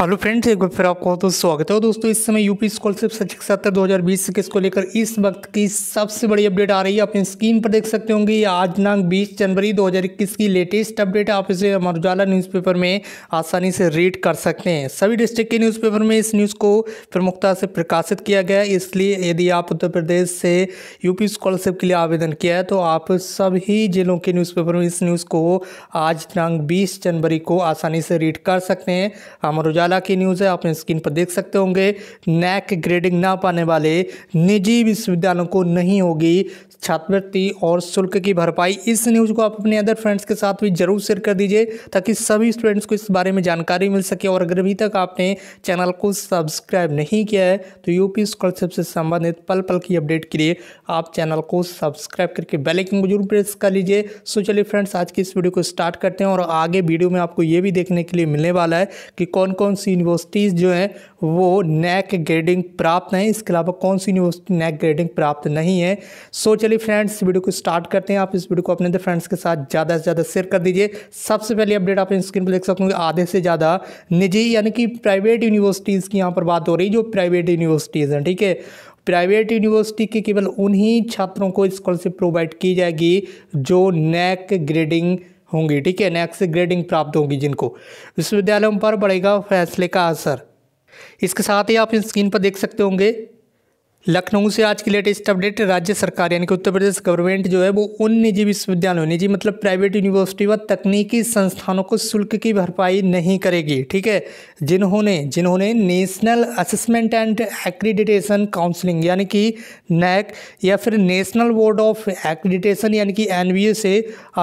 hello friends एक बार फिर आपको बहुत स्वागत है दोस्तों इस समय यूपी स्कॉलरशिप शिक्षक सत्र 2020 के इसको लेकर इस वक्त की सबसे बड़ी अपडेट आ रही है अपनी स्क्रीन स्कीम पर देख सकते होंगे ये आज दिनांक 20 जनवरी 2021 की लेटेस्ट अपडेट आप इसे अमर उजाला न्यूज़पेपर में आसानी से रीड कर सकते हैं सभी डिस्ट्रिक्ट के न्यूज़पेपर में इस न्यूज़ को प्रमुखता से प्रकाशित किया गया है इसलिए यदि आप उत्तर प्रदेश से यूपी स्कॉलरशिप के लिए आवेदन किया है तो आप सभी जिलों के न्यूज़पेपर में इस न्यूज़ को आज दिनांक बीस जनवरी को आसानी से रीड कर सकते हैं अमर उजाला निराला की न्यूज़ है आप स्क्रीन पर देख सकते होंगे नैक ग्रेडिंग ना पाने वाले निजी विश्वविद्यालयों को नहीं होगी छात्रवृत्ति और शुल्क की भरपाई इस न्यूज़ को आप अपने अदर फ्रेंड्स के साथ भी जरूर शेयर कर दीजिए ताकि सभी स्टूडेंट्स को इस बारे में जानकारी मिल सके और अगर अभी तक आपने चैनल को सब्सक्राइब नहीं किया है तो यूपी स्कॉलरशिप से संबंधित पल पल की अपडेट के लिए आप चैनल को सब्सक्राइब करके बेलाइकन को जरूर प्रेस कर लीजिए सो चलिए फ्रेंड्स आज की इस वीडियो को स्टार्ट करते हैं और आगे वीडियो में आपको ये भी देखने के लिए मिलने वाला है कि कौन कौन कौन सी यूनिवर्सिटीज़ जो हैं वो नैक ग्रेडिंग प्राप्त हैं इसके अलावा कौन सी यूनिवर्सिटी नैक ग्रेडिंग प्राप्त नहीं है सो चलिए फ्रेंड्स वीडियो को स्टार्ट करते हैं आप इस वीडियो को अपने फ्रेंड्स के साथ ज़्यादा से ज़्यादा शेयर कर दीजिए सबसे पहले अपडेट आप स्क्रीन पर देख सकते हो आधे से ज़्यादा निजी यानी कि प्राइवेट यूनिवर्सिटीज़ की यहाँ पर बात हो रही है जो प्राइवेट यूनिवर्सिटीज़ हैं ठीक है प्राइवेट यूनिवर्सिटी के केवल उन्हीं छात्रों को स्कॉलरशिप प्रोवाइड की जाएगी जो नैक ग्रेडिंग होंगी ठीक है नेक्स्ट ग्रेडिंग प्राप्त होगी जिनको विश्वविद्यालयों पर पड़ेगा फैसले का असर इसके साथ ही आप स्क्रीन पर देख सकते होंगे लखनऊ से आज की लेटेस्ट अपडेट राज्य सरकार यानी कि उत्तर प्रदेश गवर्नमेंट जो है वो उन निजी विश्वविद्यालयों निजी मतलब प्राइवेट यूनिवर्सिटी व तकनीकी संस्थानों को शुल्क की भरपाई नहीं करेगी ठीक है जिन्होंने जिन्होंने national assessment and accreditation counselling यानी कि नैक या फिर नेशनल बोर्ड ऑफ एक्रीडिटेशन यानी कि एन से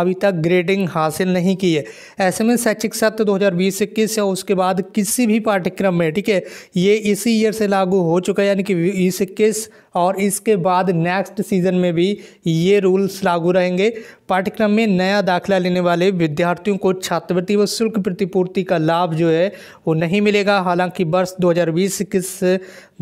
अभी तक ग्रेडिंग हासिल नहीं की है ऐसे में शैक्षिक सत्र दो हज़ार या उसके बाद किसी भी पाठ्यक्रम में ठीक है ये इसी ईयर से लागू हो चुका है यानी कि इक्कीस इक्कीस और इसके बाद नेक्स्ट सीजन में भी ये रूल्स लागू रहेंगे पाठ्यक्रम में नया दाखिला लेने वाले विद्यार्थियों को छात्रवृत्ति व शुल्क प्रतिपूर्ति का लाभ जो है वो नहीं मिलेगा हालांकि वर्ष 2020 इक्कीस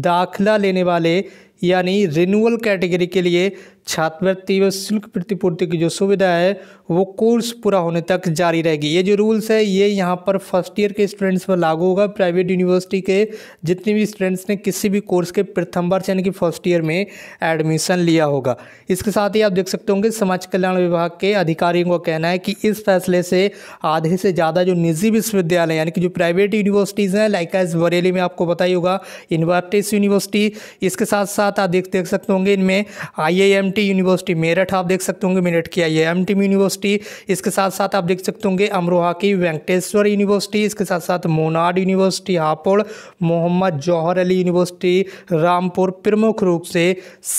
दाखिला लेने वाले यानी रिन्यूअल कैटेगरी के लिए छात्रवृत्ति व शुल्क प्रतिपूर्ति की जो सुविधा है वो कोर्स पूरा होने तक जारी रहेगी ये जो रूल्स है ये यहाँ पर फर्स्ट ईयर के स्टूडेंट्स पर लागू होगा प्राइवेट यूनिवर्सिटी के जितने भी स्टूडेंट्स ने किसी भी कोर्स के प्रथम वर्ष यानी कि फर्स्ट ईयर में एडमिशन लिया होगा इसके साथ ही आप देख सकते होंगे समाज कल्याण विभाग के अधिकारियों का कहना है कि इस फैसले से आधे से ज़्यादा जो निजी विश्वविद्यालय यानी कि जो प्राइवेट यूनिवर्सिटीज़ हैं लाइक बरेली में आपको बताइएगा होगा इन्वर्टिस यूनिवर्सिटी इसके साथ साथ साथ आप देख देख सकते होंगे इनमें आईआईएमटी यूनिवर्सिटी मेरठ आप देख सकते होंगे मेरठ की आईआईएमटी यूनिवर्सिटी इसके साथ साथ आप देख सकते होंगे अमरोहा की वेंकटेश्वर यूनिवर्सिटी इसके साथ साथ Monad university Hapur Mohammad Jauhar Ali university Rampur प्रमुख रूप से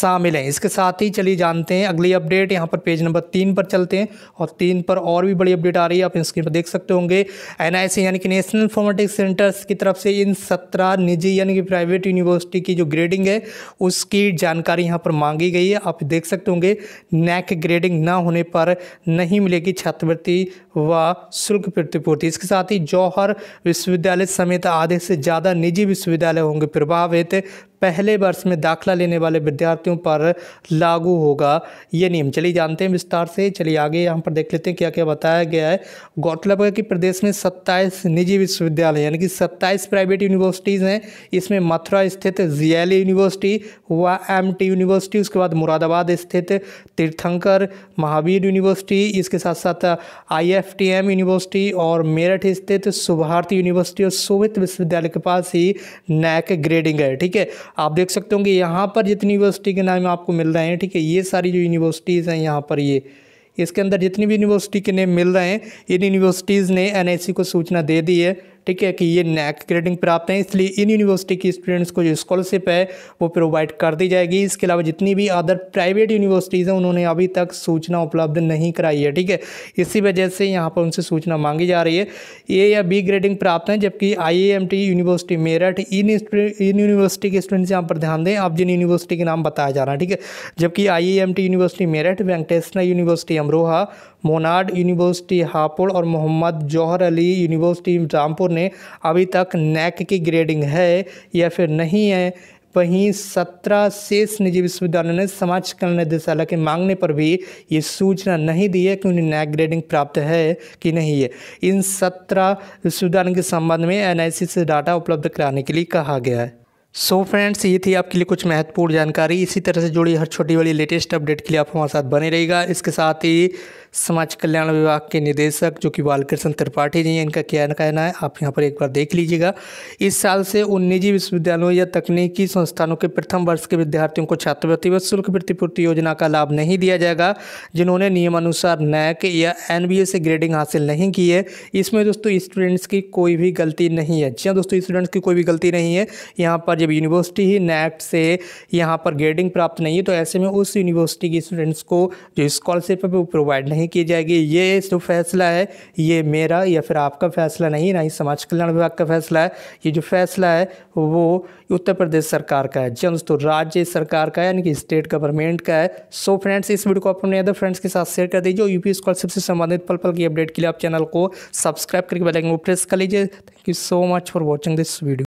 शामिल हैं इसके साथ ही चलिए जानते हैं अगली अपडेट यहाँ पर पेज नंबर तीन पर चलते हैं और तीन पर और भी बड़ी अपडेट आ रही है आप स्क्रीन पर देख सकते होंगे एन यानी कि नेशनल इन्फॉर्मेटिक्स सेंटर्स की तरफ से इन सत्रह निजी यानी कि प्राइवेट यूनिवर्सिटी की जो ग्रेडिंग है उस उसकी जानकारी यहाँ पर मांगी गई है आप देख सकते होंगे नेक ग्रेडिंग ना होने पर नहीं मिलेगी छात्रवृत्ति व शुल्क प्रतिपूर्ति इसके साथ ही जौहर विश्वविद्यालय समेत आधे से ज़्यादा निजी विश्वविद्यालय होंगे प्रभावित पहले वर्ष में दाखिला लेने वाले विद्यार्थियों पर लागू होगा ये नियम चलिए जानते हैं विस्तार से चलिए आगे यहाँ पर देख लेते हैं क्या क्या बताया गया है गौरतलब है कि प्रदेश में सत्ताईस निजी विश्वविद्यालय यानी कि सत्ताईस प्राइवेट यूनिवर्सिटीज़ हैं इसमें मथुरा स्थित जी यूनिवर्सिटी व एम यूनिवर्सिटी उसके बाद मुरादाबाद स्थित तीर्थंकर महावीर यूनिवर्सिटी इसके साथ साथ आई यूनिवर्सिटी और मेरठ स्थित सुभारती यूनिवर्सिटी और सोवित विश्वविद्यालय के पास ही नैक ग्रेडिंग है ठीक है आप देख सकते होंगे यहाँ पर जितनी यूनिवर्सिटी के नाम आपको मिल रहे हैं ठीक है ये सारी जो यूनिवर्सिटीज़ हैं यहाँ पर ये इसके अंदर जितनी भी यूनिवर्सिटी के नेम मिल रहे हैं इन यूनिवर्सिटीज़ ने एन e को सूचना दे दी है ठीक है कि ये नैक ग्रेडिंग प्राप्त हैं इसलिए इन यूनिवर्सिटी की स्टूडेंट्स को जो स्कॉलरशिप है वो प्रोवाइड कर दी जाएगी इसके अलावा जितनी भी अदर प्राइवेट यूनिवर्सिटीज़ हैं उन्होंने अभी तक सूचना उपलब्ध नहीं कराई है ठीक है इसी वजह से यहाँ पर उनसे सूचना मांगी जा रही है ए या बी ग्रेडिंग प्राप्त हैं जबकि आई यूनिवर्सिटी मेरठ इन इन यूनिवर्सिटी के स्टूडेंट्स यहाँ पर ध्यान दें अब जिन यूनिवर्सिटी के नाम बताया जा रहा है ठीक है जबकि I university Meerut Venkateshwara university Amroha Monad university Hapur और मोहम्मद जौहर अली यूनिवर्सिटी रामपुर ने अभी तक नैक की ग्रेडिंग है या फिर नहीं है वहीं सत्रह शेष निजी विश्वविद्यालय ने समाज कल्याण निदेशालय के मांगने पर भी ये सूचना नहीं दी है कि उन्हें नैक ग्रेडिंग प्राप्त है कि नहीं है इन सत्रह विश्वविद्यालय के संबंध में एनआईसी से डाटा उपलब्ध कराने के लिए कहा गया है सो so फ्रेंड्स ये थी आपके लिए कुछ महत्वपूर्ण जानकारी इसी तरह से जुड़ी हर छोटी बड़ी लेटेस्ट अपडेट के लिए आप हमारे साथ बने रहेगा इसके साथ ही समाज कल्याण विभाग के निदेशक जो कि बालकृष्ण त्रिपाठी जी हैं इनका क्या कहना है आप यहाँ पर एक बार देख लीजिएगा इस साल से उन निजी विश्वविद्यालयों या तकनीकी संस्थानों के प्रथम वर्ष के विद्यार्थियों को छात्रवृत्ति व शुल्क प्रतिपूर्ति योजना का लाभ नहीं दिया जाएगा जिन्होंने नियमानुसार नैक या एन से ग्रेडिंग हासिल नहीं की है इसमें दोस्तों स्टूडेंट्स की कोई भी गलती नहीं है जी हाँ दोस्तों स्टूडेंट्स की कोई भी गलती नहीं है यहाँ पर जब यूनिवर्सिटी ही नैक्ट से यहाँ पर ग्रेडिंग प्राप्त नहीं है तो ऐसे में उस यूनिवर्सिटी के स्टूडेंट्स को जो स्कॉलरशिप है वो प्रोवाइड नहीं की जाएगी ये जो फैसला है ये मेरा या फिर आपका फैसला नहीं ना ही समाज कल्याण विभाग का फैसला है ये जो फैसला है वो उत्तर प्रदेश सरकार का है जन तो राज्य सरकार का है यानी कि स्टेट गवर्नमेंट का है सो so फ्रेंड्स इस वीडियो को अपने अदर फ्रेंड्स के साथ शेयर कर दीजिए और यूपी स्कॉलरशिप से संबंधित पल पल की अपडेट के लिए आप चैनल को सब्सक्राइब करके बताएंगे प्रेस कर लीजिए thank you so much for watching this video